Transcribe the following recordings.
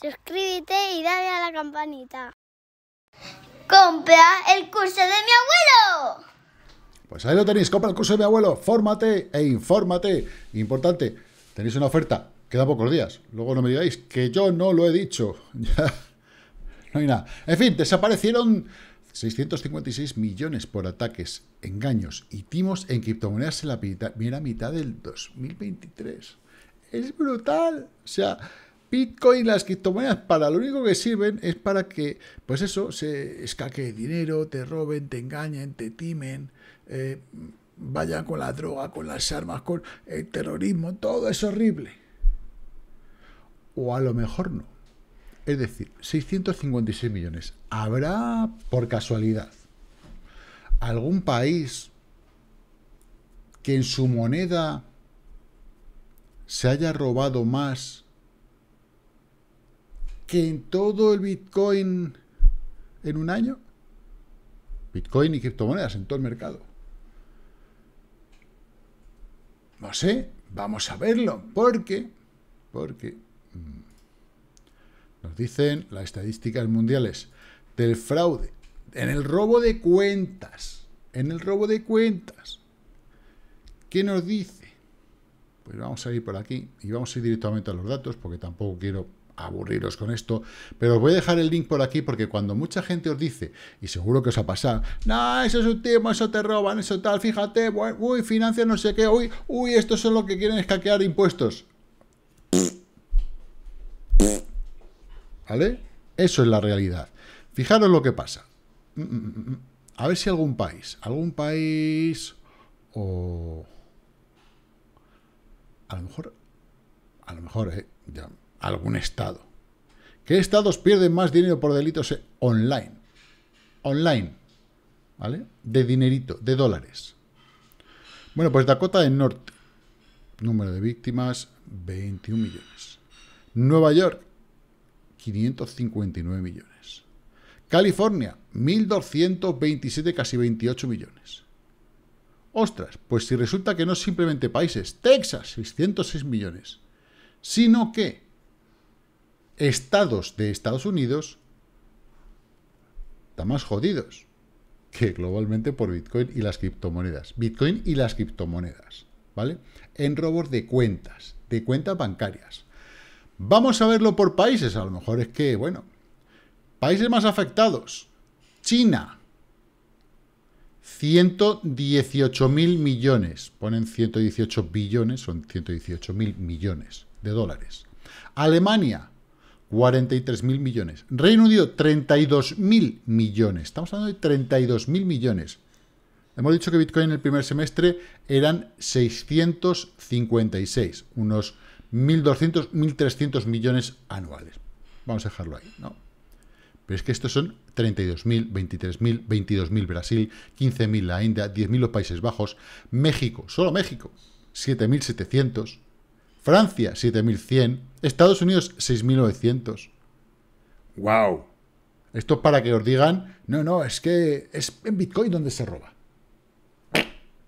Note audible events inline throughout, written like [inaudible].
suscríbete y dale a la campanita. ¡Compra el curso de mi abuelo! Pues ahí lo tenéis, compra el curso de mi abuelo, fórmate e infórmate. Importante, tenéis una oferta, Queda pocos días. Luego no me digáis que yo no lo he dicho. [laughs] no hay nada. En fin, desaparecieron 656 millones por ataques, engaños y timos en criptomonedas en la primera mitad del 2023. Es brutal. O sea, Bitcoin, las criptomonedas, para lo único que sirven es para que, pues eso, se escaque dinero, te roben, te engañen, te timen, eh, vayan con la droga, con las armas, con el terrorismo, todo es horrible. O a lo mejor no. Es decir, 656 millones. ¿Habrá, por casualidad, algún país que en su moneda se haya robado más que en todo el Bitcoin en un año. Bitcoin y criptomonedas en todo el mercado. No sé, vamos a verlo, porque, porque mm, nos dicen las estadísticas mundiales del fraude, en el robo de cuentas, en el robo de cuentas, ¿qué nos dice? Pues vamos a ir por aquí y vamos a ir directamente a los datos porque tampoco quiero aburriros con esto, pero os voy a dejar el link por aquí porque cuando mucha gente os dice, y seguro que os ha pasado, no, eso es un timo, eso te roban, eso tal, fíjate, uy, financia no sé qué, uy, uy, estos son lo que quieren escaquear impuestos. ¿Vale? Eso es la realidad. Fijaros lo que pasa. Mm, mm, mm, a ver si algún país, algún país o... A lo mejor, a lo mejor, eh, ya, algún estado. ¿Qué estados pierden más dinero por delitos online? Online, ¿vale? De dinerito, de dólares. Bueno, pues Dakota del Norte. Número de víctimas, 21 millones. Nueva York, 559 millones. California, 1.227, casi 28 millones. Ostras, pues si resulta que no simplemente países, Texas, 606 millones, sino que estados de Estados Unidos están más jodidos que globalmente por Bitcoin y las criptomonedas. Bitcoin y las criptomonedas, ¿vale? En robos de cuentas, de cuentas bancarias. Vamos a verlo por países, a lo mejor es que, bueno, países más afectados. China, 118 mil millones, ponen 118 billones, son 118 mil millones de dólares. Alemania, 43.000 millones. Reino Unido, 32.000 millones. Estamos hablando de 32.000 millones. Hemos dicho que Bitcoin en el primer semestre eran 656, unos 1.200, 1.300 millones anuales. Vamos a dejarlo ahí, ¿no? Pero es que estos son 32.000, 23.000, 22.000 Brasil, 15.000 la India, 10.000 los Países Bajos, México, solo México, 7.700, Francia 7100, Estados Unidos 6900. ¡Wow! Esto para que os digan, no, no, es que es en Bitcoin donde se roba.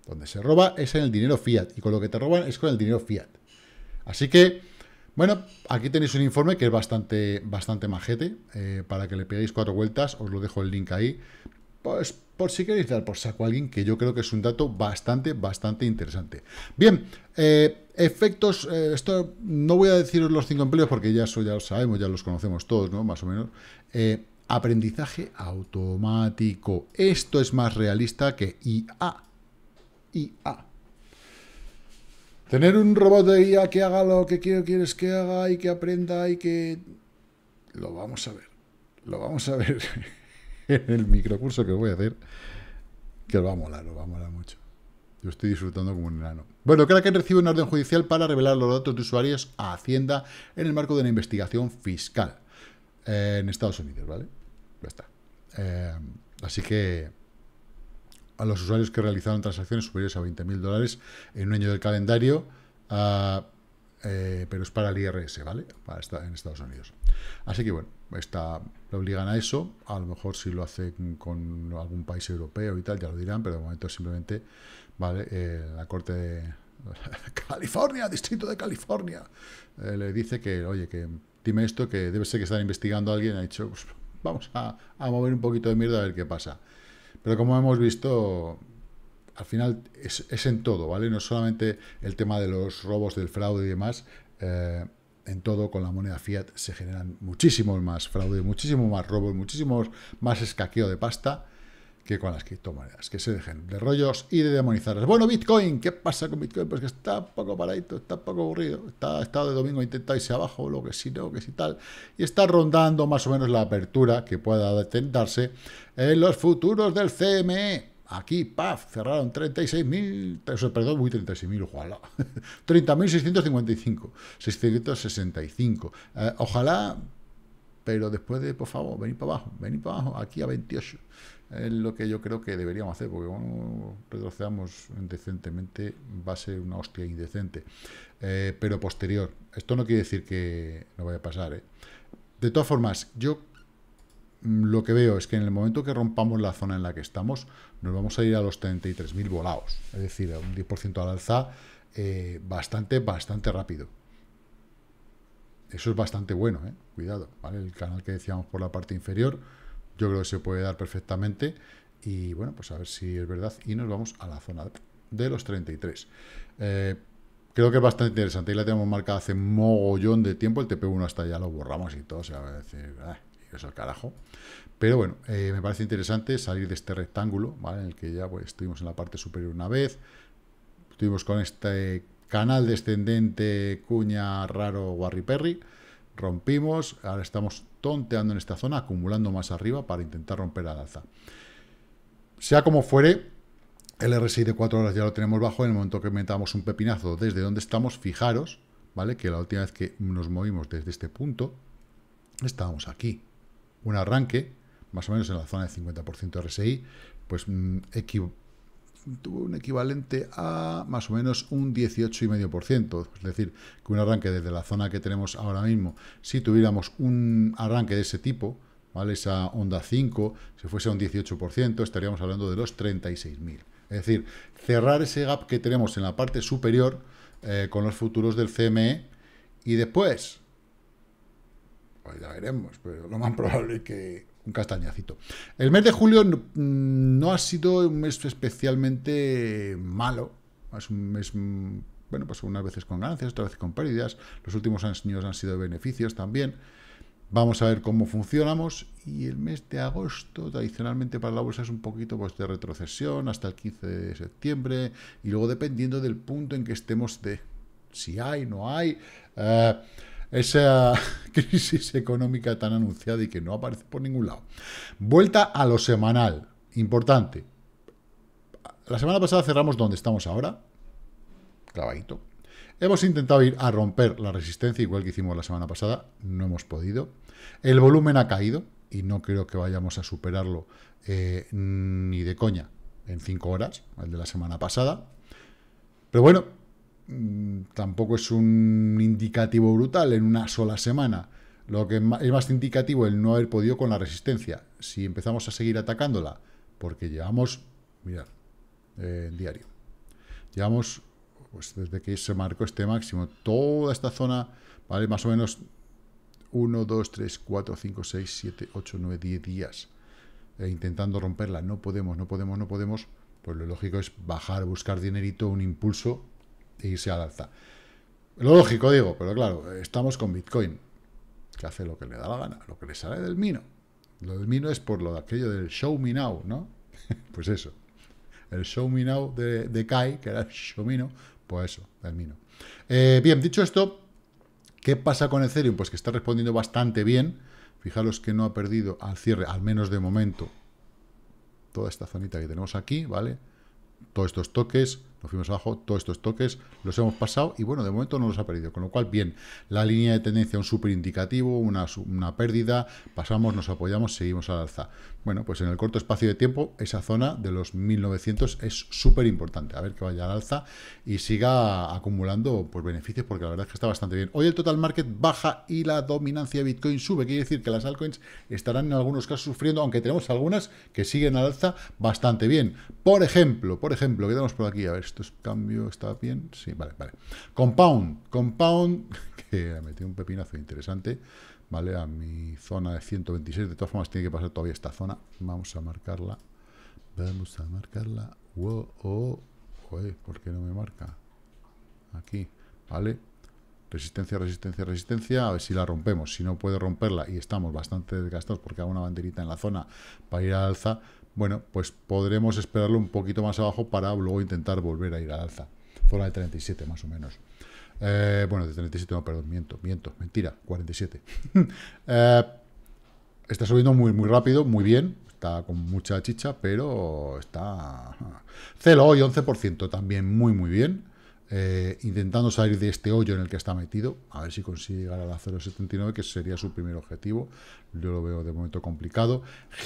Donde se roba es en el dinero fiat y con lo que te roban es con el dinero fiat. Así que, bueno, aquí tenéis un informe que es bastante, bastante majete eh, para que le peguéis cuatro vueltas. Os lo dejo el link ahí pues, por si queréis dar por saco a alguien, que yo creo que es un dato bastante, bastante interesante. Bien, eh, efectos, eh, esto no voy a deciros los cinco empleos porque ya eso ya lo sabemos, ya los conocemos todos, ¿no? Más o menos. Eh, aprendizaje automático. Esto es más realista que IA. IA. Tener un robot de IA que haga lo que quieres que haga y que aprenda y que... Lo vamos a ver. Lo vamos a ver. [laughs] en [laughs] el microcurso que voy a hacer, que os va a molar, os va a molar mucho. Yo estoy disfrutando como un enano. Bueno, Kraken recibe una orden judicial para revelar los datos de usuarios a Hacienda en el marco de una investigación fiscal eh, en Estados Unidos, ¿vale? Ya está. Eh, así que a los usuarios que realizaron transacciones superiores a 20.000 dólares en un año del calendario, ah, eh, pero es para el IRS, ¿vale? Para estar en Estados Unidos. Así que bueno, está obligan a eso. A lo mejor si lo hace con algún país europeo y tal, ya lo dirán, pero de momento simplemente, ¿vale? Eh, la Corte de [laughs] California, Distrito de California, eh, le dice que, oye, que dime esto, que debe ser que están investigando a alguien, ha dicho, pues vamos a, mover un poquito de mierda a ver qué pasa. Pero como hemos visto, al final es, en todo, ¿vale? No solamente el tema de los robos, del fraude y demás. Eh, en todo con la moneda fiat se generan muchísimos más fraudes, muchísimos más robos, muchísimos más escaqueo de pasta que con las criptomonedas. Que se dejen de rollos y de demonizarlas. Bueno, Bitcoin, ¿qué pasa con Bitcoin? Pues que está poco paradito, está poco aburrido. Está estado de domingo intentáis irse abajo, lo que sí, no, que si tal. Y está rondando más o menos la apertura que pueda detentarse en los futuros del CME. Aquí, paf, cerraron 36.000, perdón, uy, 36.000, ojalá. 30.655, [laughs] 665. Eh, ojalá, pero después de, por favor, venir para abajo, venir para abajo, aquí a 28. Es lo que yo creo que deberíamos hacer, porque cuando retrocedamos indecentemente. va a ser una hostia indecente. Eh, pero posterior, esto no quiere decir que no vaya a pasar. ¿eh? De todas formas, yo Mm, lo que veo es que en el momento que rompamos la zona en la que estamos, nos vamos a ir a los 33.000 volados, es decir, a un 10% al alza eh, bastante, bastante rápido. Eso es bastante bueno, ¿eh? cuidado. ¿vale? El canal que decíamos por la parte inferior, yo creo que se puede dar perfectamente. Y bueno, pues a ver si es verdad. Y nos vamos a la zona de los 33. Eh, creo que es bastante interesante. Y la tenemos marcada hace mogollón de tiempo. El TP1 hasta ya lo borramos y todo. O se a ah, es carajo. Pero bueno, eh, me parece interesante salir de este rectángulo, ¿vale? En el que ya pues, estuvimos en la parte superior una vez, estuvimos con este canal descendente, cuña, raro, perry rompimos, ahora estamos tonteando en esta zona, acumulando más arriba para intentar romper al alza. Sea como fuere, el RSI de 4 horas ya lo tenemos bajo, en el momento que metamos un pepinazo desde donde estamos, fijaros, ¿vale? Que la última vez que nos movimos desde este punto, estábamos aquí, un arranque, más o menos en la zona del 50% RSI, pues mm, tuvo un equivalente a más o menos un 18,5%. Es decir, que un arranque desde la zona que tenemos ahora mismo, si tuviéramos un arranque de ese tipo, ¿vale? esa onda 5, si fuese un 18%, estaríamos hablando de los 36.000. Es decir, cerrar ese gap que tenemos en la parte superior eh, con los futuros del CME y después pues ya veremos, pero lo más probable es que un castañacito. El mes de julio mm, no, ha sido un mes especialmente malo, es un mes mm, bueno, pues unas veces con ganancias, otras veces con pérdidas. Los últimos años han sido de beneficios también. Vamos a ver cómo funcionamos. Y el mes de agosto, tradicionalmente para la bolsa, es un poquito pues, de retrocesión hasta el 15 de septiembre. Y luego dependiendo del punto en que estemos de si hay, no hay. Eh, esa [laughs] crisis económica tan anunciada y que no aparece por ningún lado. Vuelta a lo semanal, importante. La semana pasada cerramos donde estamos ahora, clavadito. Hemos intentado ir a romper la resistencia, igual que hicimos la semana pasada, no hemos podido. El volumen ha caído y no creo que vayamos a superarlo eh, ni de coña en cinco horas, el de la semana pasada. Pero bueno, Mm, tampoco es un indicativo brutal en una sola semana. Lo que es más indicativo el no haber podido con la resistencia. Si empezamos a seguir atacándola, porque llevamos, mirad, eh, diario, llevamos, pues desde que se marcó este máximo, toda esta zona, ¿vale? Más o menos 1, 2, 3, 4, 5, 6, 7, 8, 9, 10 días eh, intentando romperla. No podemos, no podemos, no podemos. Pues lo lógico es bajar, buscar dinerito, un impulso y irse al alza. Lo lógico, digo, pero claro, estamos con Bitcoin, que hace lo que le da la gana, lo que le sale del mino. Lo del mino es por lo de aquello del show me now, ¿no? [laughs] pues eso. El show me now de, Kai, que era el show mino, pues eso, del mino. Eh, bien, dicho esto, ¿qué pasa con Ethereum? Pues que está respondiendo bastante bien. Fijaros que no ha perdido al cierre, al menos de momento, toda esta zonita que tenemos aquí, ¿vale? vale todos estos toques, nos fuimos abajo, todos estos toques los hemos pasado y bueno, de momento no los ha perdido, con lo cual bien, la línea de tendencia un súper indicativo, una, pérdida, pasamos, nos apoyamos, seguimos al alza. Bueno, pues en el corto espacio de tiempo esa zona de los 1900 es súper importante, a ver que vaya al alza y siga acumulando pues, beneficios porque la verdad es que está bastante bien. Hoy el total market baja y la dominancia de Bitcoin sube, quiere decir que las altcoins estarán en algunos casos sufriendo, aunque tenemos algunas que siguen al alza bastante bien. Por ejemplo, por ejemplo, quedamos por aquí? A ver, esto es cambio, ¿está bien? Sí, vale, vale. Compound, Compound, [laughs] que ha metido un pepinazo interesante, ¿vale? A mi zona de 126, de todas formas tiene que pasar todavía esta zona. Vamos a marcarla, vamos a marcarla. Wow, oh, joder, ¿por qué no me marca? Aquí, ¿vale? Resistencia, resistencia, resistencia, a ver si la rompemos. Si no puede romperla y estamos bastante desgastados porque hay una banderita en la zona para ir al alza, bueno, pues podremos esperarlo un poquito más abajo para luego intentar volver a ir al alza. Zona de 37 más o menos. Eh, bueno, de 37, no, perdón, miento, miento, mentira, 47. [laughs] Eh, está subiendo muy, muy rápido, muy bien, está con mucha chicha, pero está... Celo y 11% también muy, muy bien. Eh, intentando salir de este hoyo en el que está metido, a ver si consigue llegar a la 0,79, que sería su primer objetivo. Yo lo veo de momento complicado.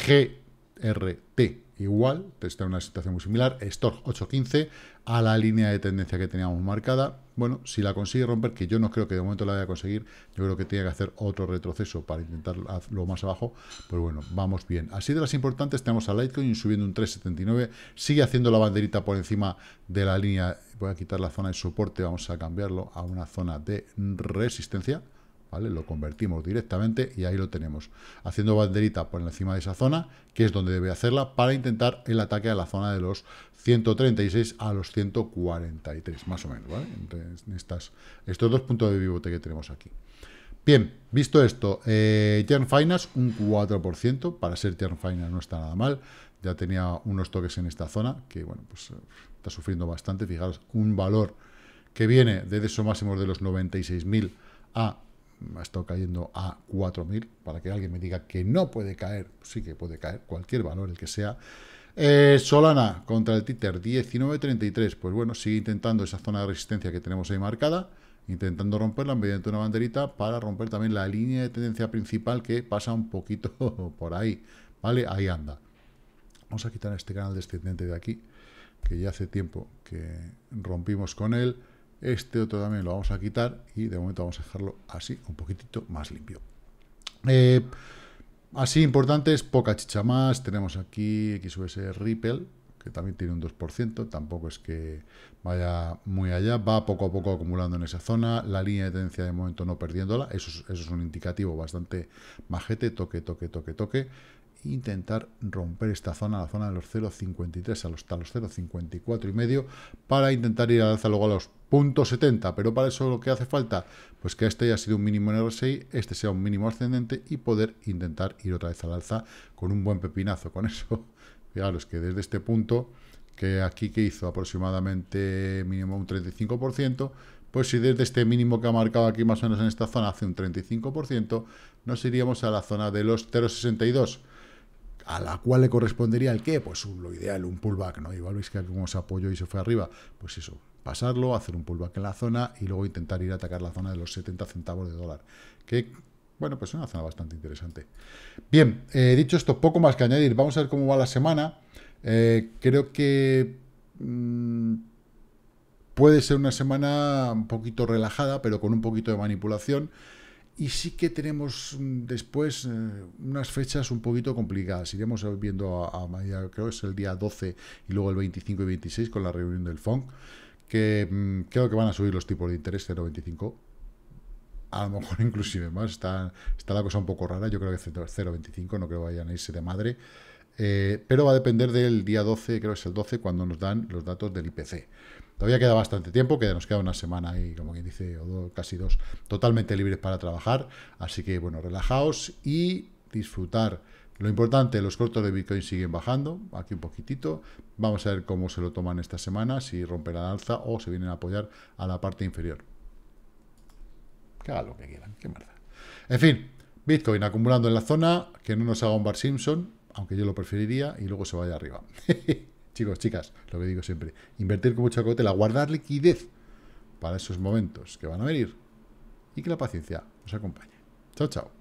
GRT igual, está en una situación muy similar. Storch 815 a la línea de tendencia que teníamos marcada. Bueno, si la consigue romper, que yo no creo que de momento la vaya a conseguir, yo creo que tiene que hacer otro retroceso para intentar lo más abajo, pero pues bueno, vamos bien. Así de las importantes tenemos a Litecoin subiendo un 3,79, sigue haciendo la banderita por encima de la línea voy a quitar la zona de soporte, vamos a cambiarlo a una zona de resistencia, ¿vale? Lo convertimos directamente y ahí lo tenemos. Haciendo banderita por encima de esa zona, que es donde debe hacerla, para intentar el ataque a la zona de los 136 a los 143, más o menos, ¿vale? estos dos puntos de pivote que tenemos aquí. Bien, visto esto, eh, Finance un 4%, para ser Tern Finance no está nada mal, ya tenía unos toques en esta zona, que bueno, pues eh, está sufriendo bastante, fijaros, un valor que viene desde esos máximos de los 96.000 a ha estado cayendo a 4.000, para que alguien me diga que no puede caer, pues sí que puede caer, cualquier valor, el que sea. Eh, Solana contra el títer 19.33, pues bueno, sigue intentando esa zona de resistencia que tenemos ahí marcada intentando romperla mediante una banderita para romper también la línea de tendencia principal que pasa un poquito [laughs] por ahí, ¿vale? Ahí anda. Vamos a quitar este canal descendente de aquí, que ya hace tiempo que rompimos con él. Este otro también lo vamos a quitar y de momento vamos a dejarlo así, un poquitito más limpio. Eh, así es poca chicha más. Tenemos aquí XVS Ripple, que también tiene un 2%, tampoco es que vaya muy allá, va poco a poco acumulando en esa zona, la línea de tendencia de momento no perdiéndola, eso es, es un indicativo bastante majete, toque, toque, toque, toque, intentar romper esta zona, la zona de los 0,53 a los 0,54 y medio, para intentar ir al alza luego a los 0,70, pero para eso lo que hace falta, pues que este haya sido un mínimo en RSI, este sea un mínimo ascendente y poder intentar ir otra vez al alza con un buen pepinazo, con eso Fijaros que desde este punto, que aquí que hizo aproximadamente mínimo un 35%, pues si desde este mínimo que ha marcado aquí más o menos en esta zona hace un 35%, nos iríamos a la zona de los 0,62%, a la cual le correspondería el qué, pues lo ideal, un pullback, ¿no? Igual veis que como se apoyó y se fue arriba, pues eso, pasarlo, hacer un pullback en la zona y luego intentar ir a atacar la zona de los 70 centavos de dólar, que bueno, pues es una zona bastante interesante. Bien, eh, dicho esto, poco más que añadir. Vamos a ver cómo va la semana. Eh, creo que mm, puede ser una semana un poquito relajada, pero con un poquito de manipulación. Y sí que tenemos mm, después eh, unas fechas un poquito complicadas. Iremos viendo a, a, creo que es el día 12 y luego el 25 y 26 con la reunión del FONC, que mm, creo que van a subir los tipos de interés 0,25 a lo mejor [laughs] inclusive más, está, está la cosa un poco rara, yo creo que 0.25, no creo que vayan a irse de madre, eh, pero va a depender del día 12, creo que es el 12, cuando nos dan los datos del IPC. Todavía queda bastante tiempo, nos queda una semana y como quien dice, o casi dos, totalmente libres para trabajar, así que bueno, relajaos y disfrutar. Lo importante, los cortos de Bitcoin siguen bajando, aquí un poquitito. Vamos a ver cómo se lo toman esta semana, si rompe la alza o se vienen a apoyar a la parte inferior. Que hagan lo que quieran, qué mierda. En fin, Bitcoin acumulando en la zona, que no nos haga un Bar Simpson, aunque yo lo preferiría, y luego se vaya arriba. [laughs] Chicos, chicas, lo que digo siempre, invertir con mucha cautela, guardar liquidez para esos momentos que van a venir y que la paciencia nos acompañe. Chao, chao.